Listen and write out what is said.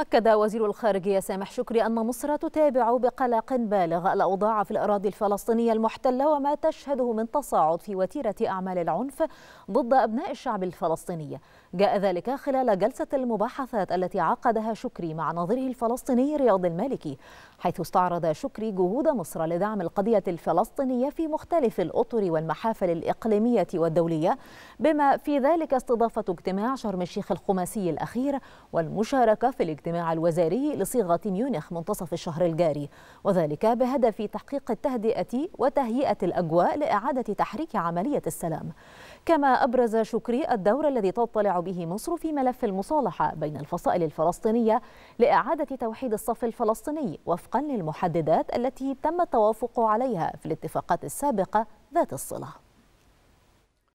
أكد وزير الخارجية سامح شكري أن مصر تتابع بقلق بالغ الأوضاع في الأراضي الفلسطينية المحتلة وما تشهده من تصاعد في وتيرة أعمال العنف ضد أبناء الشعب الفلسطيني جاء ذلك خلال جلسة المباحثات التي عقدها شكري مع نظيره الفلسطيني رياض المالكي حيث استعرض شكري جهود مصر لدعم القضية الفلسطينية في مختلف الأطر والمحافل الإقليمية والدولية بما في ذلك استضافة اجتماع شرم الشيخ الخماسي الأخير والمشاركة في الاجتماع الاجتماع الوزاري لصيغة ميونخ منتصف الشهر الجاري وذلك بهدف تحقيق التهدئة وتهيئة الأجواء لإعادة تحريك عملية السلام كما أبرز شكري الدور الذي تطلع به مصر في ملف المصالحة بين الفصائل الفلسطينية لإعادة توحيد الصف الفلسطيني وفقا للمحددات التي تم التوافق عليها في الاتفاقات السابقة ذات الصله